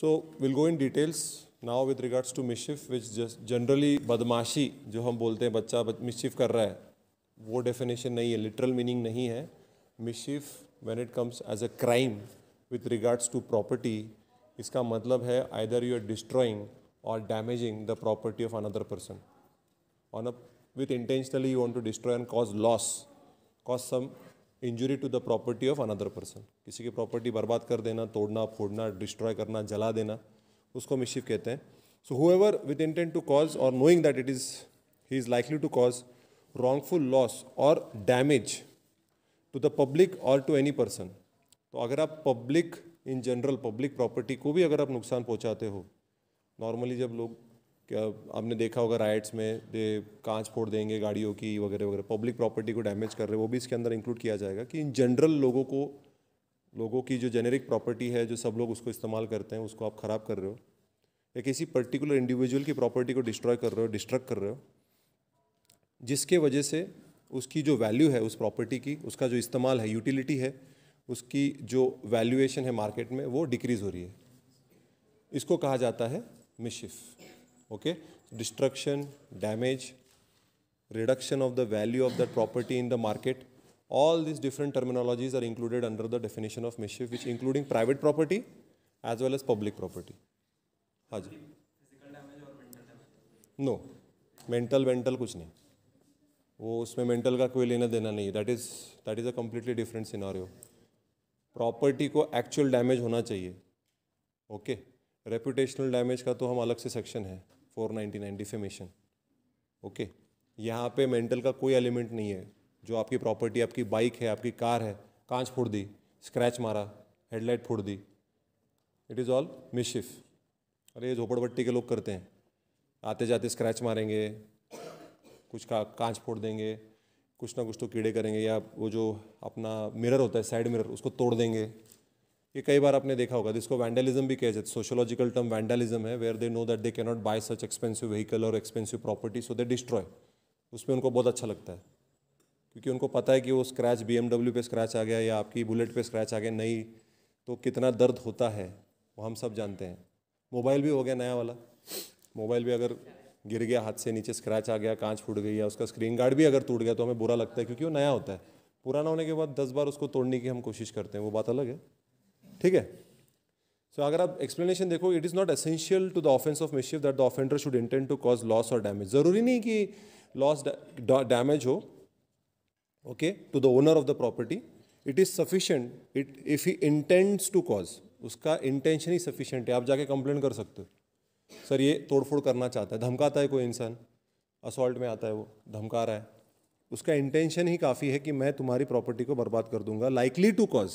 So will go in details now with regards to mischief which just generally बदमाशी जो हम बोलते हैं बच्चा मिशिफ कर रहा है वो डेफिनेशन नहीं है लिटरल मीनिंग नहीं है mischief when it comes as a crime with regards to property इसका मतलब है आइदर यू आर डिस्ट्रॉइंग और damaging the property of another person on a with intentionally you want to destroy and cause loss cause some injury to the property of another person किसी की property बर्बाद कर देना तोड़ना फोड़ना destroy करना जला देना उसको मिशिव कहते हैं so whoever with intent to cause और knowing that it is he is likely to cause wrongful loss और डैमेज टू द पब्लिक और टू एनी पर्सन तो अगर आप public in general public property को भी अगर आप नुकसान पहुँचाते हो नॉर्मली जब लोग क्या आपने देखा होगा राइट्स में दे कांच फोड़ देंगे गाड़ियों की वगैरह वगैरह पब्लिक प्रॉपर्टी को डैमेज कर रहे वो भी इसके अंदर इंक्लूड किया जाएगा कि इन जनरल लोगों को लोगों की जो जेनेरिक प्रॉपर्टी है जो सब लोग उसको इस्तेमाल करते हैं उसको आप ख़राब कर रहे हो या किसी पर्टिकुलर इंडिविजुअल की प्रॉपर्टी को डिस्ट्रॉय कर रहे हो डिस्ट्रक्ट कर रहे हो जिसके वजह से उसकी जो वैल्यू है उस प्रॉपर्टी की उसका जो इस्तेमाल है यूटिलिटी है उसकी जो वैल्यूएशन है मार्केट में वो डिक्रीज़ हो रही है इसको कहा जाता है मिशिफ़ okay destruction damage reduction of the value of that property in the market all these different terminologies are included under the definition of mischief which including private property as well as public property हाँ जी no mental mental kuch nahi wo usme mental ka koi lena dena nahi that is that is a completely different scenario property ko actual damage hona chahiye okay reputational damage ka to hum alag se section hai four ninety nine defamation okay यहाँ पे mental का कोई element नहीं है जो आपकी property आपकी bike है आपकी कार है कांच फोड़ दी स्क्रैच मारा हेडलाइट फोड़ दी इट इज़ ऑल मिशिफ अरे झोपड़पट्टी के लोग करते हैं आते जाते स्क्रैच मारेंगे कुछ का कांच फोड़ देंगे कुछ ना कुछ तो कीड़े करेंगे या वो जो अपना मिरर होता है साइड मिरर उसको तोड़ देंगे ये कई बार आपने देखा होगा जिसको वैंडलिज्म भी कह जाते सोशोलॉजिकल टर्म वैंडलिज्म है where they know that they cannot not buy such expensive vehicle और expensive property so they destroy उसमें उनको बहुत अच्छा लगता है क्योंकि उनको पता है कि वो स्क्रैच बी पे स्क्रैच आ गया या आपकी बुलेट पे स्क्रैच आ गया नहीं तो कितना दर्द होता है वो हम सब जानते हैं मोबाइल भी हो गया नया वाला मोबाइल भी अगर गिर गया हाथ से नीचे स्क्रैच आ गया कांच फूट गई या उसका स्क्रीन गार्ड भी अगर टूट गया तो हमें बुरा लगता है क्योंकि वो नया होता है पुराना होने के बाद दस बार उसको तोड़ने की हम कोशिश करते हैं वो बात अलग है ठीक है सो अगर आप एक्सप्लेनेशन देखो it is not essential to the offence of mischief that the offender should intend to cause loss और डैमेज जरूरी नहीं कि लॉस डैमेज हो okay to the owner of the property it is sufficient it if he intends to cause उसका intention ही sufficient है आप जाके कंप्लेन कर सकते हो सर ये तोड़फोड़ करना चाहता है धमकाता है कोई इंसान असॉल्ट में आता है वो धमका रहा है उसका इंटेंशन ही काफ़ी है कि मैं तुम्हारी प्रॉपर्टी को बर्बाद कर दूंगा likely to cause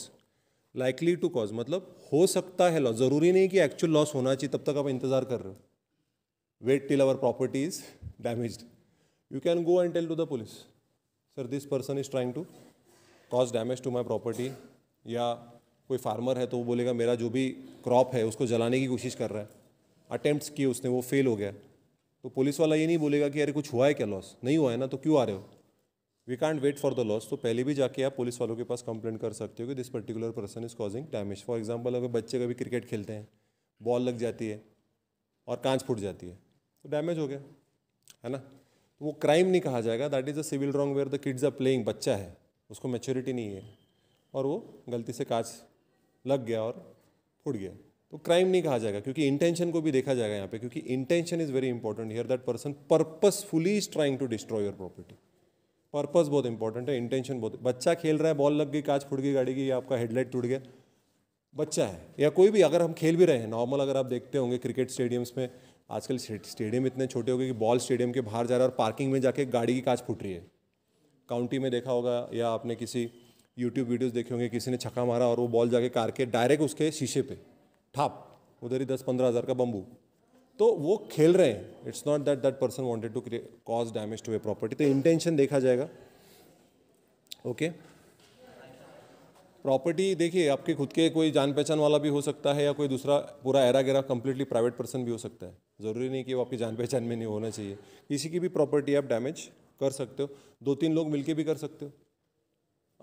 likely to cause मतलब हो सकता है लॉस ज़रूरी नहीं कि एक्चुअल लॉस होना चाहिए तब तक आप इंतज़ार कर रहे हो wait till our property is damage you can go and tell to the police sir this person is trying to cause damage to my property या कोई फार्मर है तो वो बोलेगा मेरा जो भी क्रॉप है उसको जलाने की कोशिश कर रहा है अटैम्प्ट किए उसने वो फेल हो गया तो पुलिस वाला ये नहीं बोलेगा कि अरे कुछ हुआ है क्या लॉस नहीं हुआ है ना तो क्यों आ रहे हो we can't wait for the loss तो पहले भी जाके आप पुलिस वालों के पास कंप्लेन कर सकते हो कि this particular person is causing damage for example अगर बच्चे कभी क्रिकेट खेलते हैं बॉल लग जाती है और कांच फूट जाती है तो डैमेज हो गया है ना तो वो क्राइम नहीं कहा जाएगा that is a civil wrong where the kids are playing बच्चा है उसको मेच्योरिटी नहीं है और वो गलती से कांच लग गया और फूट गया तो क्राइम नहीं कहा जाएगा क्योंकि इंटेंशन को भी देखा जाएगा यहाँ पे क्योंकि intention is very important here that person purposefully is trying to destroy your property purpose बहुत इंपॉर्टेंट है इंटेंशन बहुत बच्चा खेल रहा है बॉल लग गई कांच फुट गई गाड़ी की या आपका हेडलाइट टूट गया बच्चा है या कोई भी अगर हम खेल भी रहे हैं नॉर्मल अगर आप देखते होंगे क्रिकेट स्टेडियम्स में आजकल स्टेडियम इतने छोटे हो गए कि बॉल स्टेडियम के बाहर जा रहा है और पार्किंग में जाके गाड़ी की कांच फूट रही है काउंटी में देखा होगा या आपने किसी यूट्यूब वीडियोज़ देखे होंगे किसी ने छक्का मारा और वो बॉल जाके कार के डायरेक्ट उसके शीशे पे ठाप उधर ही दस पंद्रह हज़ार का बम्बू तो वो खेल रहे हैं it's not that that person wanted to cause damage to a property तो इंटेंशन देखा जाएगा ओके प्रॉपर्टी देखिए आपके खुद के कोई जान पहचान वाला भी हो सकता है या कोई दूसरा पूरा एरा गेरा कंप्लीटली प्राइवेट पर्सन भी हो सकता है ज़रूरी नहीं कि वो आपकी जान पहचान में नहीं होना चाहिए किसी की भी प्रॉपर्टी आप डैमेज कर सकते हो दो तीन लोग मिलके भी कर सकते हो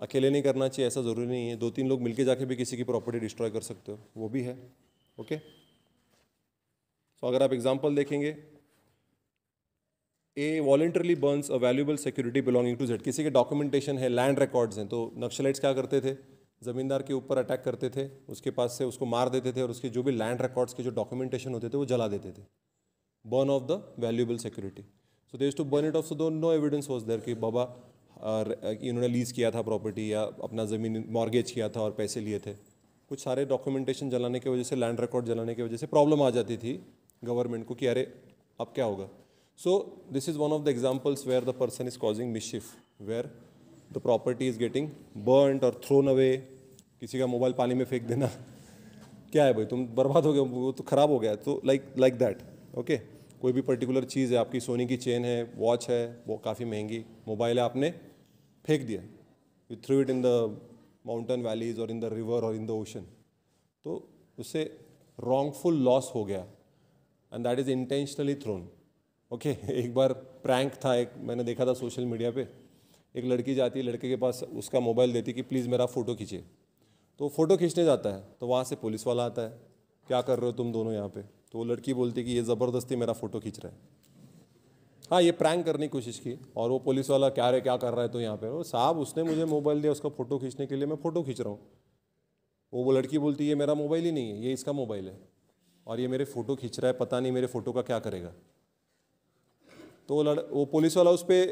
अकेले नहीं करना चाहिए ऐसा ज़रूरी नहीं है दो तीन लोग मिलके जाके भी किसी की प्रॉपर्टी डिस्ट्रॉय कर सकते हो वो भी है ओके okay? सो अगर आप एग्जाम्पल देखेंगे A voluntarily burns a valuable security belonging to Z किसी के डॉक्यूमेंटेशन है लैंड रिकॉर्ड्स हैं तो नक्सलाइट्स क्या करते थे ज़मींदार के ऊपर अटैक करते थे उसके पास से उसको मार देते थे और उसके जो भी लैंड रिकॉर्ड्स के जो डॉक्यूमेंटेशन होते थे वो जला देते थे burn off the valuable security so these to burn it off so though no evidence was there कि बाबा इन्होंने लीज़ किया था प्रॉपर्टी या अपना ज़मीन मॉर्गेज किया था और पैसे लिए थे कुछ सारे डॉक्यूमेंटेशन जलाने की वजह से लैंड रिकॉर्ड जलाने की वजह से प्रॉब्लम आ जाती थी गवर्नमेंट को कि अरे अब क्या होगा so this is one of the examples where the person is causing mischief where the property is getting burned और थ्रोन अवे किसी का मोबाइल पानी में फेंक देना क्या है भाई तुम बर्बाद हो गए वो तो ख़राब हो गया तो लाइक लाइक दैट ओके कोई भी पर्टिकुलर चीज़ है आपकी सोने की चेन है वॉच है वो काफ़ी महंगी मोबाइल है आपने फेंक दिया you threw it in the mountain valleys और इन द रिवर और इन द ओशन तो उससे रॉन्गफुल लॉस हो गया and that is intentionally thrown okay एक बार प्रैंक था एक मैंने देखा था सोशल मीडिया पे एक लड़की जाती है लड़के के पास उसका मोबाइल देती कि प्लीज़ मेरा फ़ोटो खींचे तो फ़ोटो खींचने जाता है तो वहाँ से पुलिस वाला आता है क्या कर रहे हो तुम दोनों यहाँ पे तो वो लड़की बोलती कि ये ज़बरदस्ती मेरा फ़ोटो खींच रहा है हाँ ये प्रैंक करने की कोशिश की और वो पुलिस वाला क्या रहे क्या कर रहा है तो यहाँ पर वो साहब उसने मुझे मोबाइल दिया उसका फ़ोटो खींचने के लिए मैं फ़ोटो खींच रहा हूँ वो वो लड़की बोलती है ये मेरा मोबाइल ही नहीं है ये इसका मोबाइल है और ये मेरे फ़ोटो खींच रहा है पता नहीं मेरे फ़ोटो का क्या करेगा तो वो लड़ वो पुलिस वाला उस पर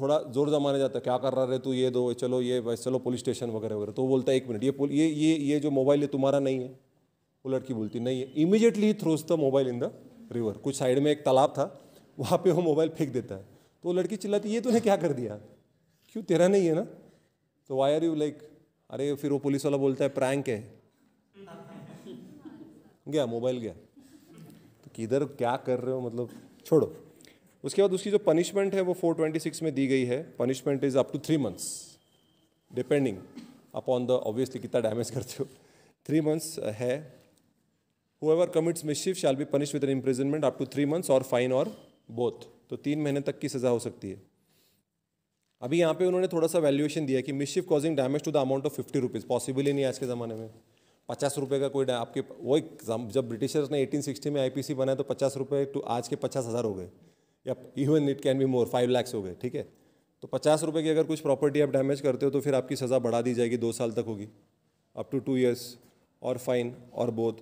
थोड़ा जोर जमाने जाता है क्या कर रहा है तू ये दो चलो ये वैसे चलो पुलिस स्टेशन वगैरह वगैरह तो वो बोलता है एक मिनट ये ये ये ये जो मोबाइल है तुम्हारा नहीं है वो लड़की बोलती नहीं है immediately throws the mobile in the river कुछ साइड में एक तालाब था वहाँ पे वो मोबाइल फेंक देता है तो वो लड़की चिल्लाती ये तूने क्या कर दिया क्यों तेरा नहीं है ना तो वाई आर यू लाइक अरे फिर वो पुलिस वाला बोलता है प्रैंक है गया मोबाइल गया तो किधर क्या कर रहे हो मतलब छोड़ो उसके बाद उसकी जो पनिशमेंट है वो 426 में दी गई है punishment is up to three months depending upon the obviously कितना डैमेज करते हो थ्री मंथ्स है whoever commits mischief shall be punish with an imprisonment up to three months और फाइन और बोथ तो तीन महीने तक की सज़ा हो सकती है अभी यहाँ पे उन्होंने थोड़ा सा वैल्यूएशन दिया कि mischief causing damage to the amount of fifty rupees possible ही नहीं आज के ज़माने में पचास रुपये का कोई आपके वो एक जब ब्रिटिशर्स ने 1860 में आईपीसी बनाया तो पचास रुपये टू आज के पचास हज़ार हो गए या even it can be more five lakhs हो गए ठीक है तो पचास रुपये की अगर कुछ प्रॉपर्टी आप डैमेज करते हो तो फिर आपकी सज़ा बढ़ा दी जाएगी दो साल तक होगी अप टू टू ईयर्स और फाइन और बोध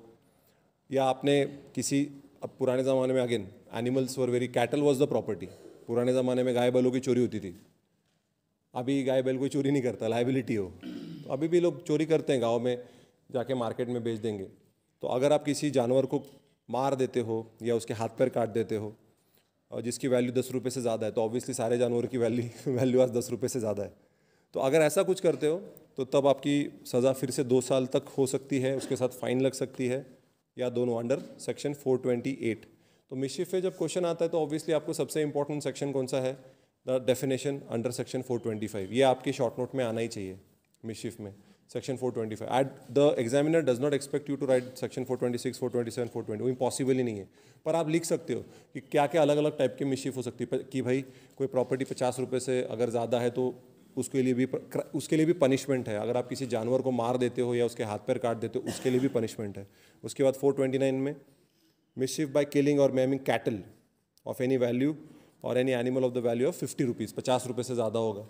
या आपने किसी अब पुराने ज़माने में again animals were very cattle was the property पुराने ज़माने में गाय बैलों की चोरी होती थी अभी गाय बैल कोई चोरी नहीं करता लाइबिलिटी हो तो अभी भी लोग चोरी करते हैं गाँव में जाके मार्केट में बेच देंगे तो अगर आप किसी जानवर को मार देते हो या उसके हाथ पैर काट देते हो और जिसकी वैल्यू दस रुपये से ज़्यादा है तो ऑब्वियसली सारे जानवर की वैल्यू वैल्यू आज दस रुपये से ज़्यादा है तो अगर ऐसा कुछ करते हो तो तब आपकी सज़ा फिर से दो साल तक हो सकती है उसके साथ फ़ाइन लग सकती है या दोनों अंडर सेक्शन 428 तो मिशिफ पे जब क्वेश्चन आता है तो ऑब्वियसली आपको सबसे इंपॉर्टेंट सेक्शन कौन सा है द डेफिनेशन अंडर सेक्शन 425 ये आपके शॉर्ट नोट में आना ही चाहिए मिशिफ में section 425 at the examiner does not expect you to write section 426 427 420 वो इम्पॉसिबल ही नहीं है पर आप लिख सकते हो कि क्या क्या अलग अलग टाइप के मिशीफ हो सकती है कि भाई कोई प्रॉपर्टी पचास रुपये से अगर ज़्यादा है तो उसके लिए भी उसके लिए भी पनिशमेंट है अगर आप किसी जानवर को मार देते हो या उसके हाथ पैर काट देते हो उसके लिए भी पनिशमेंट है उसके बाद 429 में मिशिप बाय किलिंग और maiming cattle of any value और any animal of the value of fifty rupees पचास रुपये से ज़्यादा होगा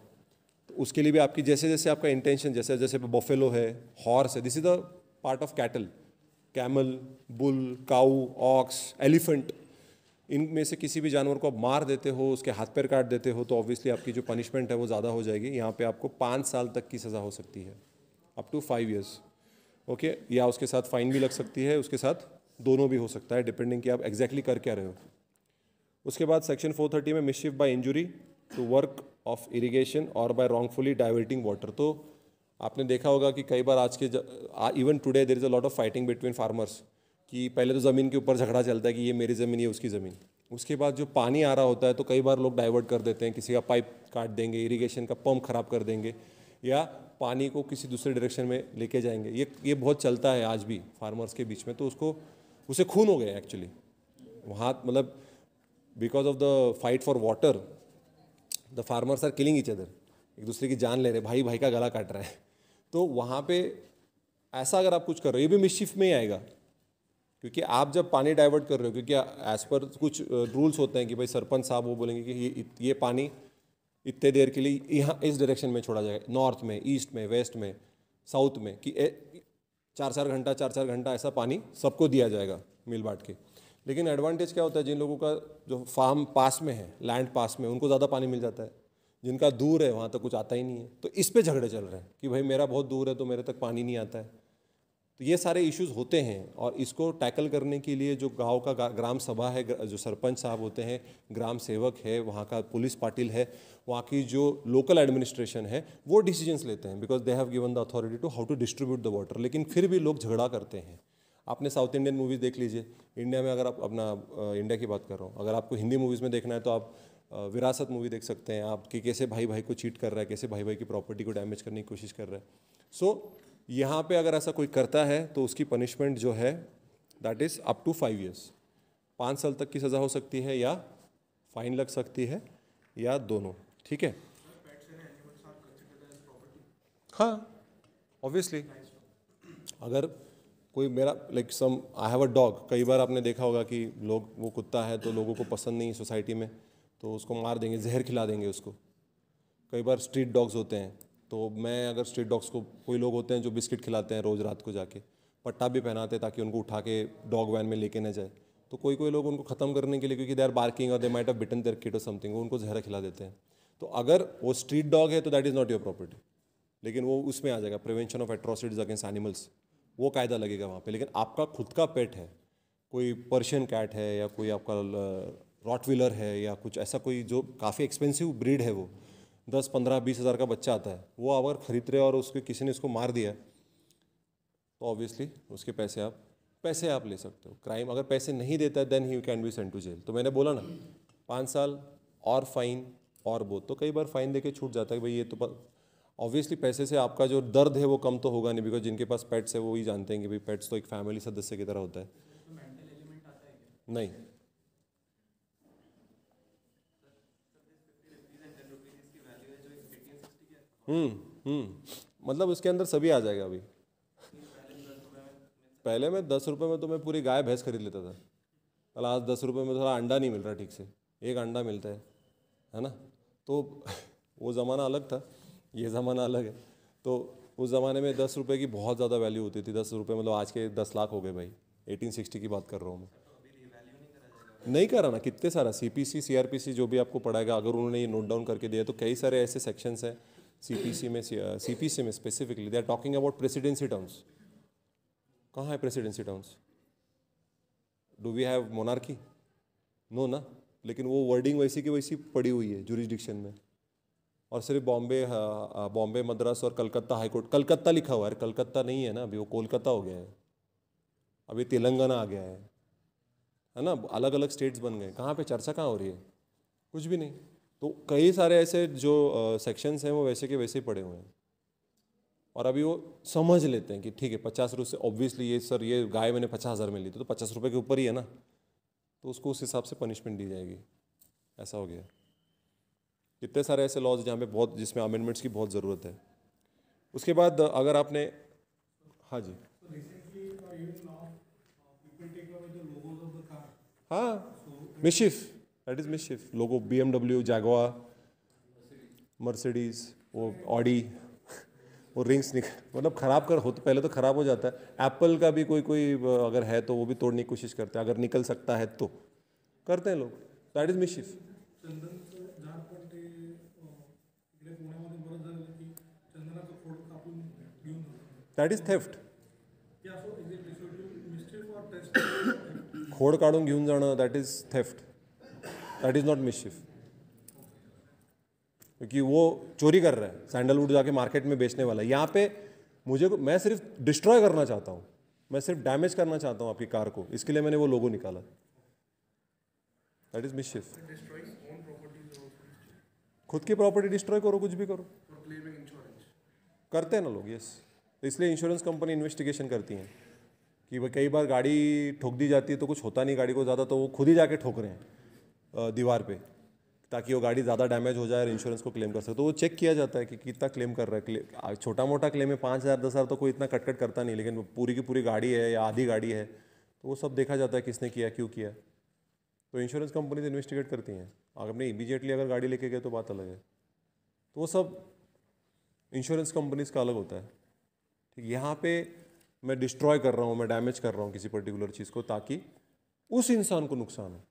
उसके लिए भी आपकी जैसे जैसे आपका इंटेंशन जैसे जैसे बफेलो है हॉर्स है this is the part of cattle camel bull cow ox elephant इनमें से किसी भी जानवर को आप मार देते हो उसके हाथ पैर काट देते हो तो ऑब्वियसली आपकी जो पनिशमेंट है वो ज़्यादा हो जाएगी यहाँ पे आपको पाँच साल तक की सज़ा हो सकती है up to five years okay या उसके साथ फाइन भी लग सकती है उसके साथ दोनों भी हो सकता है डिपेंडिंग कि आप एग्जैक्टली exactly कर क्या रहे हो उसके बाद सेक्शन 430 में mischief by injury to work of irrigation और बाय रॉन्गफुली डाइवर्टिंग वाटर तो आपने देखा होगा कि कई बार आज के even today there is a lot of fighting between farmers कि पहले तो ज़मीन के ऊपर झगड़ा चलता है कि ये मेरी ज़मीन ये उसकी ज़मीन उसके बाद जो पानी आ रहा होता है तो कई बार लोग डाइवर्ट कर देते हैं किसी का पाइप काट देंगे इरीगेशन का पम्प ख़राब कर देंगे या पानी को किसी दूसरे डायरेक्शन में लेके जाएंगे ये ये बहुत चलता है आज भी फार्मर्स के बीच में तो उसको उसे खून हो गया एक्चुअली वहाँ मतलब because of the fight for water the farmers are killing each other एक दूसरे की जान ले रहे भाई भाई का गला काट रहा है तो वहाँ पे ऐसा अगर आप कुछ कर रहे हो ये भी मिशिफ में ही आएगा क्योंकि आप जब पानी डाइवर्ट कर रहे हो क्योंकि एज पर कुछ रूल्स होते हैं कि भाई सरपंच साहब वो बोलेंगे कि ये ये पानी इतने देर के लिए यहाँ इस डायरेक्शन में छोड़ा जाएगा नॉर्थ में ईस्ट में वेस्ट में साउथ में कि ए, चार चार घंटा चार चार घंटा ऐसा पानी सबको दिया जाएगा मिल बांट के लेकिन एडवांटेज क्या होता है जिन लोगों का जो फार्म पास में है लैंड पास में उनको ज़्यादा पानी मिल जाता है जिनका दूर है वहाँ तक कुछ आता ही नहीं है तो इस पर झगड़े चल रहे हैं कि भाई मेरा बहुत दूर है तो मेरे तक पानी नहीं आता है तो ये सारे इश्यूज होते हैं और इसको टैकल करने के लिए जो गांव का ग्राम सभा है जो सरपंच साहब होते हैं ग्राम सेवक है वहाँ का पुलिस पाटिल है वहाँ की जो लोकल एडमिनिस्ट्रेशन है वो डिसीजंस लेते हैं because they have given the authority to how to distribute the water लेकिन फिर भी लोग झगड़ा करते हैं आपने साउथ इंडियन मूवीज़ देख लीजिए इंडिया में अगर आप अपना इंडिया की बात कर रहा हूँ अगर आपको हिंदी मूवीज़ में देखना है तो आप विरासत मूवी देख सकते हैं आप कि कैसे भाई भाई को चीट कर रहा है कैसे भाई भाई की प्रॉपर्टी को डैमेज करने की कोशिश कर रहा है सो यहाँ पे अगर ऐसा कोई करता है तो उसकी पनिशमेंट जो है that is up to five years पाँच साल तक की सज़ा हो सकती है या फाइन लग सकती है या दोनों ठीक है हाँ ऑब्वियसली अगर कोई मेरा like some I have a dog कई बार आपने देखा होगा कि लोग वो कुत्ता है तो लोगों को पसंद नहीं सोसाइटी में तो उसको मार देंगे जहर खिला देंगे उसको कई बार स्ट्रीट डॉग्स होते हैं तो मैं अगर स्ट्रीट डॉग्स को कोई लोग होते हैं जो बिस्किट खिलाते हैं रोज़ रात को जाके पट्टा भी पहनाते हैं ताकि उनको उठा के डॉग वैन में लेके ना जाए तो कोई कोई लोग उनको ख़त्म करने के लिए क्योंकि दे आर बार्किंग और they might of bitten there kid और समथिंग उनको जहरा खिला देते हैं तो अगर वो स्ट्रीट डॉग है तो that is not your property लेकिन वो उसमें आ जाएगा prevention of atrocities against animals वो कायदा लगेगा वहाँ पे लेकिन आपका खुद का पेट है कोई पर्शियन कैट है या कोई आपका रॉट व्हीलर है या कुछ ऐसा कोई जो काफ़ी एक्सपेंसिव ब्रीड है वो दस पंद्रह बीस हज़ार का बच्चा आता है वो अगर ख़रीद रहे और उसके किसी ने उसको मार दिया तो ऑब्वियसली उसके पैसे आप पैसे आप ले सकते हो क्राइम अगर पैसे नहीं देता है then he can be sent to jail तो मैंने बोला ना पाँच साल और फाइन और बोल तो कई बार फाइन के छूट जाता है भाई ये तो ऑब्वियसली पैसे से आपका जो दर्द है वो कम तो होगा नहीं बिकॉज जिनके पास पेट्स है वो ही जानते हैं कि भाई पेट्स तो एक फैमिली सदस्य की तरह होता है नहीं हम्म हम्म मतलब उसके अंदर सभी आ जाएगा अभी पहले मैं दस रुपये में तो मैं पूरी गाय भैंस खरीद लेता था पर मतलब आज दस रुपये में थोड़ा अंडा नहीं मिल रहा ठीक से एक अंडा मिलता है है ना तो वो ज़माना अलग था ये ज़माना अलग है तो उस ज़माने में दस रुपये की बहुत ज़्यादा वैल्यू होती थी दस रुपये मतलब आज के दस लाख हो गए भाई एटीन सिक्सटी की बात कर रहा हूँ मैं नहीं करा ना कितने सारा C P C C R P C जो भी आपको पढ़ाएगा अगर उन्होंने ये नोट डाउन करके दिया तो कई सारे ऐसे सेक्शंस हैं सी पी सी में सी पी सी में specifically they are talking about presidency terms कहाँ है presidency terms do we have monarchy no ना लेकिन वो वर्डिंग वैसी की वैसी पड़ी हुई है जुरिस्डिक्शन में और सिर्फ बॉम्बे हाँ, बॉम्बे मद्रास और कलकत्ता हाईकोर्ट कलकत्ता लिखा हुआ है कलकत्ता नहीं है ना अभी वो कोलकाता हो गया है अभी तेलंगाना आ गया है है ना अलग अलग स्टेट्स बन गए कहाँ पे चर्चा कहाँ हो रही है कुछ भी नहीं तो कई सारे ऐसे जो सेक्शंस हैं वो वैसे के वैसे ही पड़े हुए हैं और अभी वो समझ लेते हैं कि ठीक है पचास रुपये से ऑब्वियसली ये सर ये गाय मैंने पचास हज़ार में ली थी तो पचास रुपये के ऊपर ही है ना तो उसको उस हिसाब से पनिशमेंट दी जाएगी ऐसा हो गया कितने सारे ऐसे लॉज जहाँ पे बहुत जिसमें अमेंडमेंट्स की बहुत ज़रूरत है उसके बाद अगर आपने हाँ जी हाँ mischief that is mischief logo B M W Jaguar Mercedes वो ऑडी वो रिंग्स निकल मतलब ख़राब कर हो तो पहले तो ख़राब हो जाता है एप्पल का भी कोई कोई अगर है तो वो भी तोड़ने की कोशिश करते हैं अगर निकल सकता है तो करते हैं लोग that is mischief that is theft खोड काढून घेऊन जाणं that is theft that is not mischief क्योंकि वो चोरी कर रहा है सैंडलवुड जाके मार्केट में बेचने वाला है यहाँ पे मुझे मैं सिर्फ डिस्ट्रॉय करना चाहता हूँ मैं सिर्फ डैमेज करना चाहता हूँ आपकी कार को इसके लिए मैंने वो लोगो निकाला दैट इज मिशिफ खुद की प्रॉपर्टी डिस्ट्रॉय करो कुछ भी करो करते हैं ना लोग यस तो इसलिए इंश्योरेंस कंपनी इन्वेस्टिगेशन करती हैं कि भाई कई बार गाड़ी ठोक दी जाती है तो कुछ होता नहीं गाड़ी को ज़्यादा तो वो खुद ही जाके ठोक रहे हैं दीवार पे ताकि वो गाड़ी ज़्यादा डैमेज हो जाए और इंश्योरेंस को क्लेम कर सके तो वो चेक किया जाता है कि कितना क्लेम कर रहा है छोटा मोटा क्लेम है पाँच हज़ार दस हज़ार तो कोई इतना कटकट करता नहीं लेकिन पूरी की पूरी गाड़ी है या आधी गाड़ी है तो वो सब देखा जाता है किसने किया क्यों किया तो इंश्योरेंस कंपनीज इन्वेस्टिगेट करती हैं अगर अपने इमीजिएटली अगर गाड़ी लेके गए तो बात अलग है तो वो सब इंश्योरेंस कंपनीज का अलग होता है यहाँ पे मैं डिस्ट्रॉय कर रहा हूँ मैं डैमेज कर रहा हूँ किसी पर्टिकुलर चीज़ को ताकि उस इंसान को नुकसान हो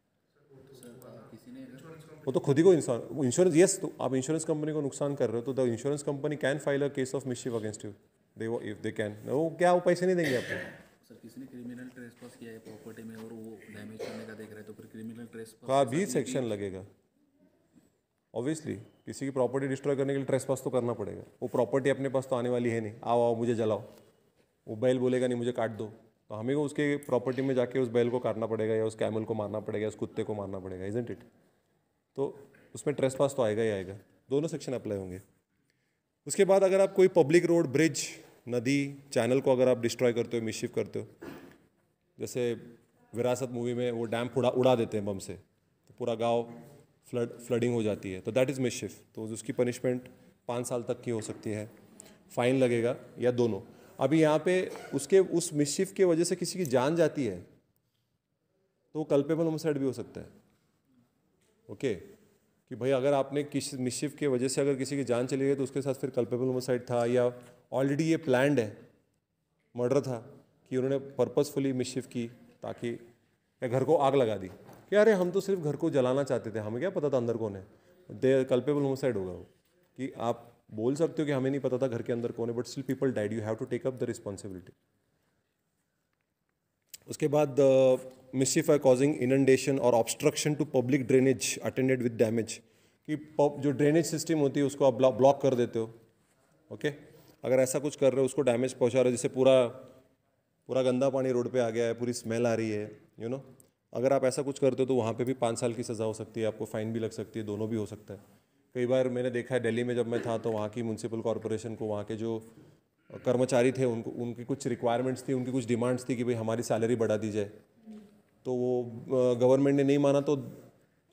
वो तो खुद ही को इंसान इंश्योरेंस यस तो आप इंश्योरेंस कंपनी को नुकसान कर रहे हो तो the insurance company can file a case of mischief against you they वो इफ दे कैन वो क्या वो पैसे नहीं देंगे आपको सर किसी ने क्रिमिनल ट्रेसपास किया है प्रॉपर्टी में और वो डैमेज करने का देख रहे हैं तो फिर क्रिमिनल ट्रेसपास का भी सेक्शन लगेगा ऑब्वियसली किसी की प्रॉपर्टी डिस्ट्रॉय करने के लिए ट्रेस पास तो करना पड़ेगा वो प्रॉपर्टी अपने पास तो आने वाली है नहीं आओ आओ मुझे जलाओ वो बैल बोलेगा नहीं मुझे काट दो तो हमें को उसके प्रॉपर्टी में जाके उस बैल को काटना पड़ेगा या उस कैमल को मारना पड़ेगा उस कुत्ते को मारना पड़ेगा इजेंट इट तो उसमें ट्रेस पास तो आएगा ही आएगा दोनों सेक्शन अप्लाई होंगे उसके बाद अगर आप कोई पब्लिक रोड ब्रिज नदी चैनल को अगर आप डिस्ट्रॉय करते हो मिशिव करते हो जैसे विरासत मूवी में वो डैम उड़ा उड़ा देते हैं बम से तो पूरा गाँव फ्लड फ्लडिंग हो जाती है तो दैट इज़ मिसशिफ तो उसकी पनिशमेंट पाँच साल तक की हो सकती है फाइन लगेगा या दोनों अभी यहाँ पे उसके उस मिशिफ़ के वजह से किसी की जान जाती है तो वो कल्पेबल होमसाइड भी हो सकता है ओके कि भाई अगर आपने किसी मिशिफ़ के वजह से अगर किसी की जान चली गई तो उसके साथ फिर कल्पेबल होमसाइड था या ऑलरेडी ये प्लान्ड है मर्डर था कि उन्होंने पर्पसफुली मिसशिफ की ताकि या घर को आग लगा दी कि अरे हम तो सिर्फ घर को जलाना चाहते थे हमें क्या पता था अंदर कौन है दे कल्पेबल होमसाइड होगा वो कि आप बोल सकते हो कि हमें नहीं पता था घर के अंदर कौन है but still people died you have to take up the responsibility उसके बाद मिसिफ आई कॉजिंग इनंडेशन और obstruction to public drainage attended with damage कि जो ड्रेनेज सिस्टम होती है उसको आप ब्लॉक कर देते हो ओके okay? अगर ऐसा कुछ कर रहे हो उसको डैमेज पहुंचा रहे हो जैसे पूरा पूरा गंदा पानी रोड पे आ गया है पूरी स्मेल आ रही है यू you नो know? अगर आप ऐसा कुछ करते हो तो वहाँ पे भी पाँच साल की सज़ा हो सकती है आपको फ़ाइन भी लग सकती है दोनों भी हो सकता है कई बार मैंने देखा है दिल्ली में जब मैं था तो वहाँ की म्यूनसिपल कॉरपोरेशन को वहाँ के जो कर्मचारी थे उनको उनकी कुछ रिक्वायरमेंट्स थी उनकी कुछ डिमांड्स थी कि भाई हमारी सैलरी बढ़ा दी जाए तो वो गवर्नमेंट ने नहीं माना तो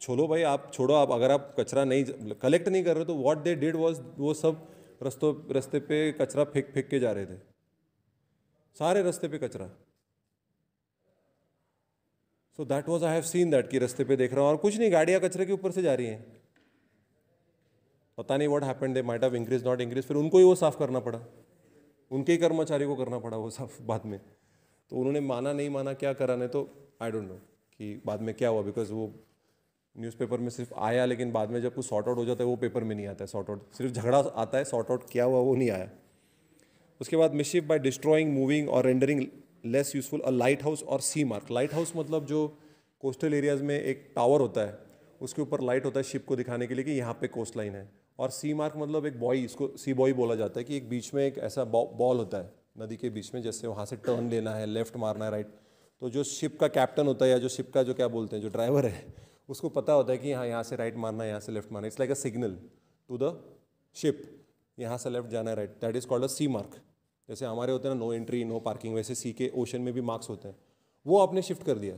छोड़ो भाई आप छोड़ो आप अगर आप कचरा नहीं कलेक्ट नहीं कर रहे तो व्हाट दे डिड वाज वो सब रस्तों रस्ते पे कचरा फेंक फेंक के जा रहे थे सारे रस्ते पे कचरा so that was I have seen that कि रस्ते पे देख रहा हूँ और कुछ नहीं गाड़ियाँ कचरे के ऊपर से जा रही हैं पता नहीं what happen they might of increase not increase फिर उनको ही वो साफ़ करना पड़ा उनके ही कर्मचारी को करना पड़ा वो साफ बाद में तो उन्होंने माना नहीं माना क्या करा नहीं तो आई डोंट नो कि बाद में क्या हुआ बिकॉज वो न्यूज़पेपर में सिर्फ आया लेकिन बाद में जब कुछ सॉर्ट आउट हो जाता है वो पेपर में नहीं आता है सॉर्ट आउट सिर्फ झगड़ा आता है सॉर्ट आउट क्या हुआ वो नहीं आया उसके बाद मिशिप बाय डिस्ट्रॉइंग मूविंग और rendering less useful a lighthouse और सी मार्क लाइट हाउस मतलब जो कोस्टल एरियाज़ में एक टावर होता है उसके ऊपर लाइट होता है शिप को दिखाने के लिए कि यहाँ पे कोस्ट लाइन है और सी मार्क मतलब एक बॉय इसको सी बॉय बोला जाता है कि एक बीच में एक ऐसा बॉल होता है नदी के बीच में जैसे वहाँ से टर्न लेना है लेफ्ट मारना है राइट तो जो शिप का कैप्टन होता है या जो शिप का जो क्या बोलते हैं जो ड्राइवर है उसको पता होता है कि हाँ यहाँ से राइट मारना है यहाँ से लेफ्ट मारना है it's like a signal to the ship यहाँ से लेफ्ट जाना है right that is called a sea mark जैसे हमारे होते हैं ना नो एंट्री नो पार्किंग वैसे सी के ओशन में भी मार्क्स होते हैं वो आपने शिफ्ट कर दिया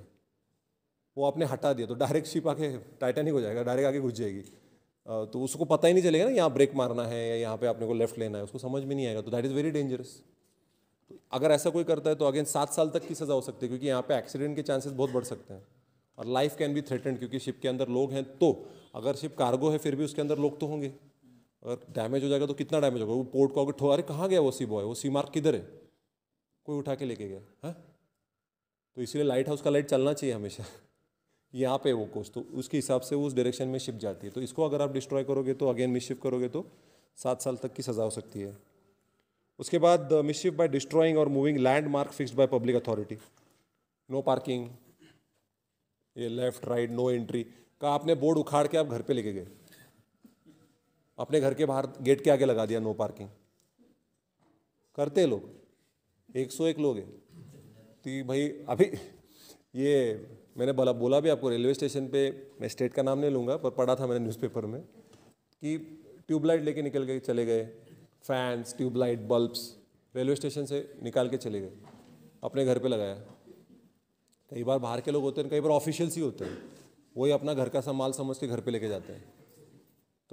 वो आपने हटा दिया तो डायरेक्ट शिप आके टाइटैनिक हो जाएगा डायरेक्ट आके घुस जाएगी तो उसको पता ही नहीं चलेगा ना यहाँ ब्रेक मारना है या यहाँ पे आपने को लेफ्ट लेना है उसको समझ में नहीं आएगा तो दैट इज़ वेरी डेंजरस अगर ऐसा कोई करता है तो अगेन सात साल तक की सज़ा हो सकती है क्योंकि यहाँ पे एक्सीडेंट के चांसेस बहुत बढ़ सकते हैं और लाइफ कैन बी थ्रेटेंड क्योंकि शिप के अंदर लोग हैं तो अगर शिप कार्गो है फिर भी उसके अंदर लोग तो होंगे अगर डैमेज हो जाएगा तो कितना डैमेज होगा वो पोर्ट को अगर ठो अरे कहाँ गया वो सी बॉय वो सी मार्क किधर है कोई उठा के लेके गया है हाँ? तो इसीलिए लाइट हाउस का लाइट चलना चाहिए हमेशा यहाँ पे वो कोच तो उसके हिसाब से उस डायरेक्शन में शिप जाती है तो इसको अगर आप डिस्ट्रॉय करोगे तो अगेन मिसशिप करोगे तो सात साल तक की सज़ा हो सकती है उसके बाद मिसशिप बाय डिस्ट्रॉइंग और moving landmark fixed by public authority no parking ये लेफ्ट राइट नो एंट्री का आपने बोर्ड उखाड़ के आप घर पे लेके गए अपने घर के बाहर गेट के आगे लगा दिया नो पार्किंग करते लोग एक सौ एक लोग तो भाई अभी ये मैंने बोला बोला भी आपको रेलवे स्टेशन पे मैं स्टेट का नाम नहीं लूँगा पर पढ़ा था मैंने न्यूज़पेपर में कि ट्यूबलाइट लेके निकल के चले गए fans tube light bulbs railway station से निकाल के चले गए अपने घर पे लगाया कई बार बाहर के लोग होते हैं कई बार ऑफिशियल्स ही होते हैं वही अपना घर का सामान समझ के घर पे लेके जाते हैं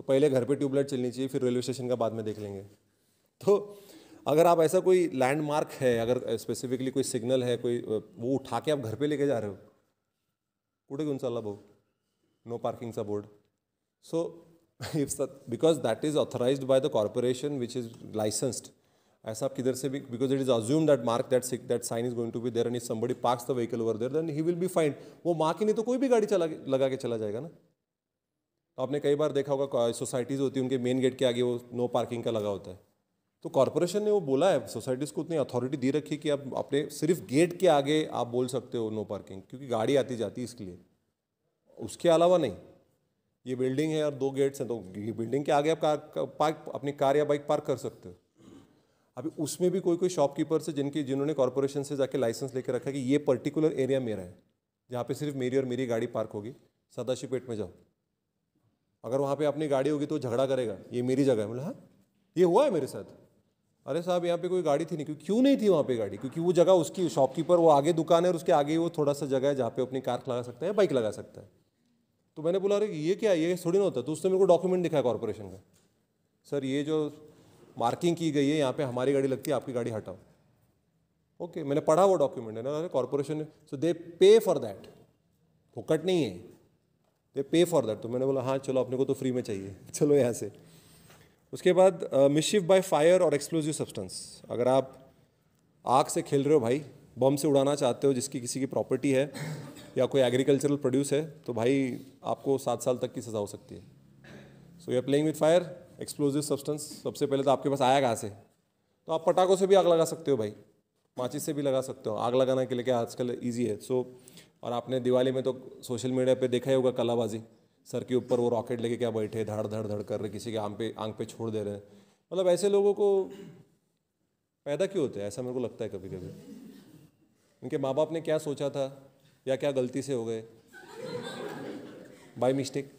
तो पहले घर पे ट्यूबलाइट चलनी चाहिए फिर रेलवे स्टेशन का बाद में देख लेंगे तो अगर आप ऐसा कोई लैंडमार्क है अगर स्पेसिफिकली कोई सिग्नल है कोई वो उठा के आप घर पे लेके जा रहे हो कूटे कौन सा भाऊ नो पार्किंग सा board so ifs because that is authorise by the corporation which is licensed ऐसा आप किधर से भी because it is assume that mark that that sign is going to be there and is somebody parks the vehicle over there then he will be fined वो mark ही नहीं तो कोई भी गाड़ी चला लगा के चला जाएगा ना आपने कई बार देखा होगा सोसाइटीज़ होती है उनके मेन गेट के आगे वो नो पार्किंग का लगा होता है तो कॉरपोरेशन ने वो बोला है सोसाइटीज़ को उतनी अथॉरिटी दे रखी कि आप अपने सिर्फ गेट के आगे आप बोल सकते हो नो पार्किंग क्योंकि गाड़ी आती जाती है इसके लिए उसके अलावा नहीं ये बिल्डिंग है और दो गेट्स हैं तो ये बिल्डिंग के आगे आप कार पार्क अपनी कार या बाइक पार्क कर सकते हो अभी उसमें भी कोई कोई शॉपकीपर से जिनकी जिन्होंने कॉरपोरेशन से जाके लाइसेंस लेकर रखा है कि ये पर्टिकुलर एरिया मेरा है जहाँ पे सिर्फ मेरी और मेरी गाड़ी पार्क होगी सदाशिवपेट में जाओ अगर वहाँ पे अपनी गाड़ी होगी तो झगड़ा करेगा ये मेरी जगह है बोला हाँ ये हुआ है मेरे साथ अरे साहब यहाँ पे कोई गाड़ी थी नहीं क्यों क्यों नहीं थी वहाँ पे गाड़ी क्योंकि वो जगह उसकी शॉपकीपर वो आगे दुकान है और उसके आगे वो थोड़ा सा जगह है जहाँ पे अपनी कार लगा सकता है बाइक लगा सकता है तो मैंने बोला अरे ये क्या ये थोड़ी ना होता तो उसने मेरे को डॉक्यूमेंट दिखाया कॉरपोरेशन का सर ये जो मार्किंग की गई है यहाँ पे हमारी गाड़ी लगती है आपकी गाड़ी हटाओ ओके मैंने पढ़ा वो डॉक्यूमेंट है ना अरे कॉरपोरेशन सो दे पे फॉर दैट फुकट नहीं है दे पे फॉर दैट तो मैंने बोला हाँ चलो अपने को तो फ्री में चाहिए चलो यहाँ से उसके बाद मिशिव बाय फायर और एक्सप्लोजिव सब्सटेंस अगर आप आग से खेल रहे हो भाई बम से उड़ाना चाहते हो जिसकी किसी की प्रॉपर्टी है या कोई एग्रीकल्चरल प्रोड्यूस है तो भाई आपको सात साल तक की सज़ा हो सकती है so you are playing with fire explosive substance सबसे पहले तो आपके पास आया कहाँ से तो आप पटाखों से भी आग लगा सकते हो भाई माचिस से भी लगा सकते हो आग लगाना के लिए क्या आजकल ईजी है सो so, और आपने दिवाली में तो सोशल मीडिया पे देखा ही होगा कलाबाजी सर के ऊपर वो रॉकेट लेके क्या बैठे धड़ धड़ धड़ कर रहे किसी के आम पे आंख पे छोड़ दे रहे हैं मतलब ऐसे लोगों को पैदा क्यों होते हैं ऐसा मेरे को लगता है कभी कभी उनके माँ बाप ने क्या सोचा था या क्या गलती से हो गए बाई मिस्टेक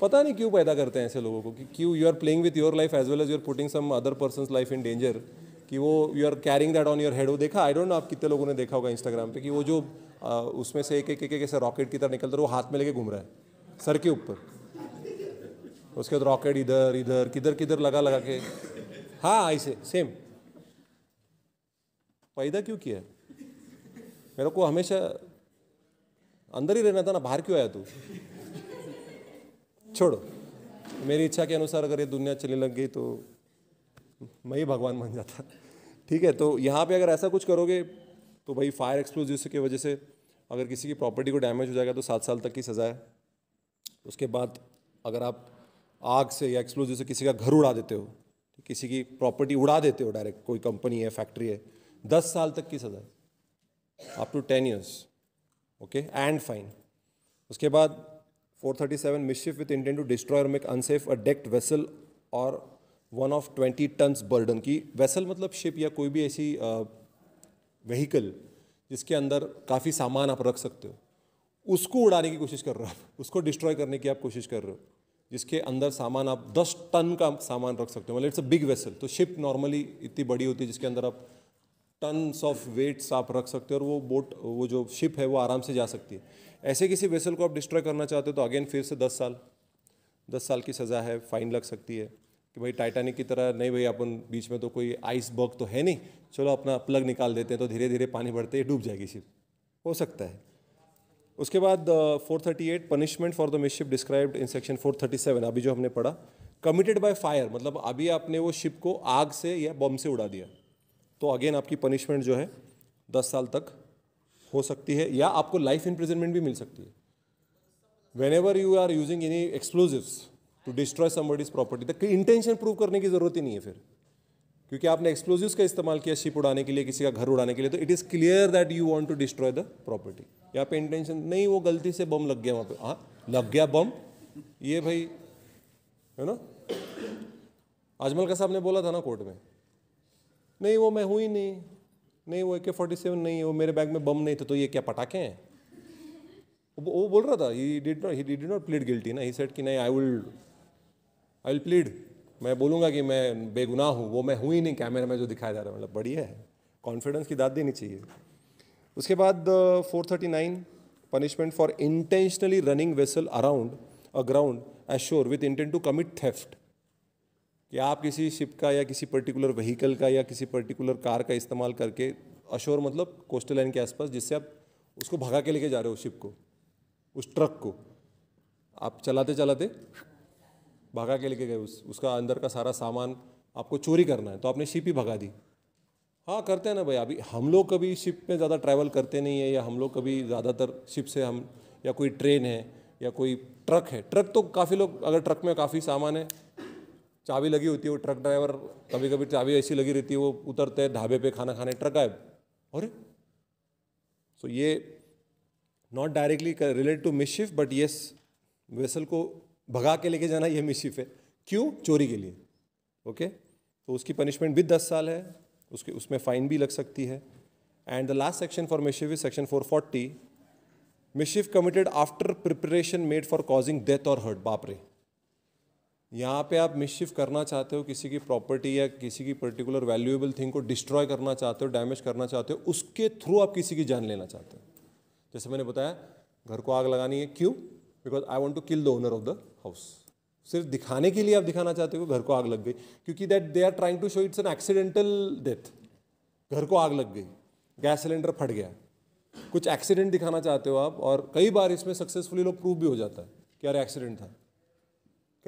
पता नहीं क्यों पैदा करते हैं ऐसे लोगों को कि क्यों you are playing with your life as well as you are putting some other person life in danger कि वो you are carrying that on your head वो देखा आई डोंट नो आप कितने लोगों ने देखा होगा इंस्टाग्राम पे कि वो जो आ, उसमें से एक एक एक ऐसे रॉकेट की तरह निकलता है वो हाथ में लेके घूम रहा है सर के ऊपर उसके बाद रॉकेट इधर इधर किधर किधर लगा लगा के हाँ ऐसे सेम पैदा क्यों किया मेरे को हमेशा अंदर ही रहना था ना बाहर क्यों आया तू छोड़ो मेरी इच्छा के अनुसार अगर ये दुनिया चलने लग गई तो मैं ही भगवान बन जाता ठीक है तो यहाँ पे अगर ऐसा कुछ करोगे तो भाई फायर एक्सप्लोजिव की वजह से अगर किसी की प्रॉपर्टी को डैमेज हो जाएगा तो सात साल तक की सज़ा है उसके बाद अगर आप आग से या एक्सप्लोजिव से किसी का घर उड़ा देते हो किसी की प्रॉपर्टी उड़ा देते हो डायरेक्ट कोई कंपनी है फैक्ट्री है दस साल तक की सज़ा है up to ten years okay and fine उसके बाद 437 mischief with intent to destroy और make unsafe a decked vessel और one of twenty tons burden की वेसल मतलब शिप या कोई भी ऐसी व्हीकल जिसके अंदर काफ़ी सामान आप रख सकते हो उसको उड़ाने की कोशिश कर रहे हो उसको डिस्ट्रॉय करने की आप कोशिश कर रहे हो जिसके अंदर सामान आप दस टन का सामान रख सकते हो मतलब इट्स अ बिग वेसल तो शिप नॉर्मली इतनी बड़ी होती है जिसके अंदर आप टन्स ऑफ वेट्स आप रख सकते हो और वो बोट वो जो शिप है वो आराम से जा सकती है ऐसे किसी वेसल को आप डिस्ट्रॉय करना चाहते हो तो अगेन फिर से दस साल दस साल की सज़ा है फाइन लग सकती है कि भाई टाइटैनिक की तरह नहीं भाई अपन बीच में तो कोई आइस बर्ग तो है नहीं चलो अपना प्लग निकाल देते हैं तो धीरे धीरे पानी बढ़ते डूब जाएगी शिप हो सकता है उसके बाद four thirty eight punishment for the mischief described in section four thirty seven अभी जो हमने पढ़ा कमिटेड बाय फायर मतलब अभी आपने वो शिप को आग से या बम से उड़ा दिया तो अगेन आपकी पनिशमेंट जो है दस साल तक हो सकती है या आपको लाइफ प्रिजनमेंट भी मिल सकती है whenever you are using any explosives to destroy somebody's property तक इंटेंशन प्रूव करने की जरूरत ही नहीं है फिर क्योंकि आपने एक्सप्लोजिव का इस्तेमाल किया शिप उड़ाने के लिए किसी का घर उड़ाने के लिए तो it is clear that you want to destroy the property यहाँ पे इंटेंशन नहीं वो गलती से बम लग गया वहाँ पे हाँ लग गया बम ये भाई है ना आजमल का साहब ने बोला था ना कोर्ट में नहीं वो मैं हूँ ही नहीं नहीं वो ए के फोर्टी सेवन नहीं वो मेरे बैग में बम नहीं था तो ये क्या पटाखे हैं वो बोल रहा था he did not he did not plead guilty ना ही सेट कि नहीं I will I will plead मैं बोलूँगा कि मैं बेगुनाह हूँ वो मैं हूँ ही नहीं कैमरे में जो दिखाया जा रहा है मतलब बढ़िया है कॉन्फिडेंस की दाद देनी चाहिए उसके बाद four thirty nine punishment for intentionally running vessel around a ground shore with intent to commit theft कि आप किसी शिप का या किसी पर्टिकुलर व्हीकल का या किसी पर्टिकुलर कार का इस्तेमाल करके अश्योर मतलब कोस्टल लाइन के आसपास जिससे आप उसको भगा के लेके जा रहे हो शिप को उस ट्रक को आप चलाते चलाते भगा के लेके गए उस उसका अंदर का सारा सामान आपको चोरी करना है तो आपने शिप ही भगा दी हाँ करते हैं ना भाई अभी हम लोग कभी शिप में ज़्यादा ट्रैवल करते नहीं है या हम लोग कभी ज़्यादातर शिप से हम या कोई ट्रेन है या कोई ट्रक है ट्रक तो काफ़ी लोग अगर ट्रक में काफ़ी सामान है चाबी लगी होती है वो ट्रक ड्राइवर कभी कभी चाबी ऐसी लगी रहती है वो उतरते हैं ढाबे पे खाना खाने ट्रक आए अरे सो ये not directly relate to mischief but yes vessel को भगा के लेके जाना ये मिसिफ है क्यों चोरी के लिए ओके तो उसकी पनिशमेंट भी दस साल है उसके उसमें फ़ाइन भी लग सकती है and the last section for mischief is section four forty mischief committed after preparation made for causing death और हर्ट बाप रे यहाँ पे आप मिशिफ करना चाहते हो किसी की प्रॉपर्टी या किसी की पर्टिकुलर वैल्यूएबल थिंग को डिस्ट्रॉय करना चाहते हो डैमेज करना चाहते हो उसके थ्रू आप किसी की जान लेना चाहते हो जैसे मैंने बताया घर को आग लगानी है क्यों because I want to kill the owner of the house सिर्फ दिखाने के लिए आप दिखाना चाहते हो घर को आग लग गई क्योंकि that they are trying to show it's an accidental death घर को आग लग गई गैस सिलेंडर फट गया कुछ एक्सीडेंट दिखाना चाहते हो आप और कई बार इसमें सक्सेसफुली लोग प्रूव भी हो जाता है कि यार एक्सीडेंट था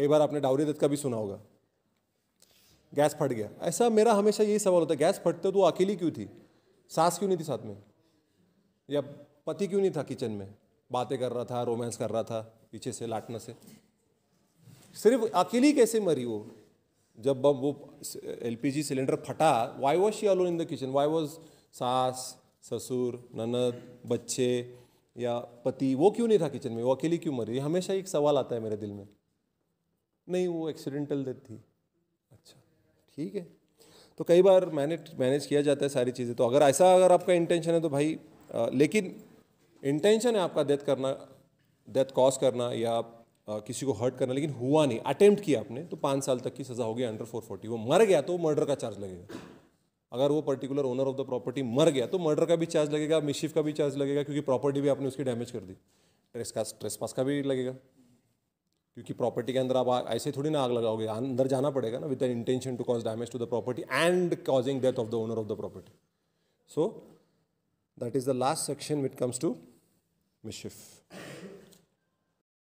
कई बार आपने डाउरी दत्त का भी सुना होगा गैस फट गया ऐसा मेरा हमेशा यही सवाल होता है गैस फटते तो वो अकेली क्यों थी सास क्यों नहीं थी साथ में या पति क्यों नहीं था किचन में बातें कर रहा था रोमांस कर रहा था पीछे से लाटना से सिर्फ अकेली कैसे मरी वो जब वो एलपीजी सिलेंडर फटा why was she alone in the kitchen why was सास ससुर ननद बच्चे या पति वो क्यों नहीं था किचन में वो अकेली क्यों मरी हमेशा एक सवाल आता है मेरे दिल में नहीं वो एक्सीडेंटल डेथ थी अच्छा ठीक है तो कई बार मैनेज मैनेज किया जाता है सारी चीज़ें तो अगर ऐसा अगर आपका इंटेंशन है तो भाई आ, लेकिन इंटेंशन है आपका डेथ करना डेथ कॉज करना या आप आ, किसी को हर्ट करना लेकिन हुआ नहीं अटेम्प्ट किया आपने तो पाँच साल तक की सज़ा होगी अंडर फोर फोर्टी वो मर गया तो मर्डर का चार्ज लगेगा अगर वो particular owner of the property मर गया तो मर्डर का भी चार्ज लगेगा मिशिफ का भी चार्ज लगेगा क्योंकि प्रॉपर्टी भी आपने उसकी डैमेज कर दी ट्रेस का ट्रेस पास का भी लगेगा क्योंकि प्रॉपर्टी के अंदर आप ऐसे थोड़ी ना आग लगाओगे अंदर जाना पड़ेगा ना with the intention to cause damage to the property and causing death of the owner of the property so That is the last section which comes to mischief.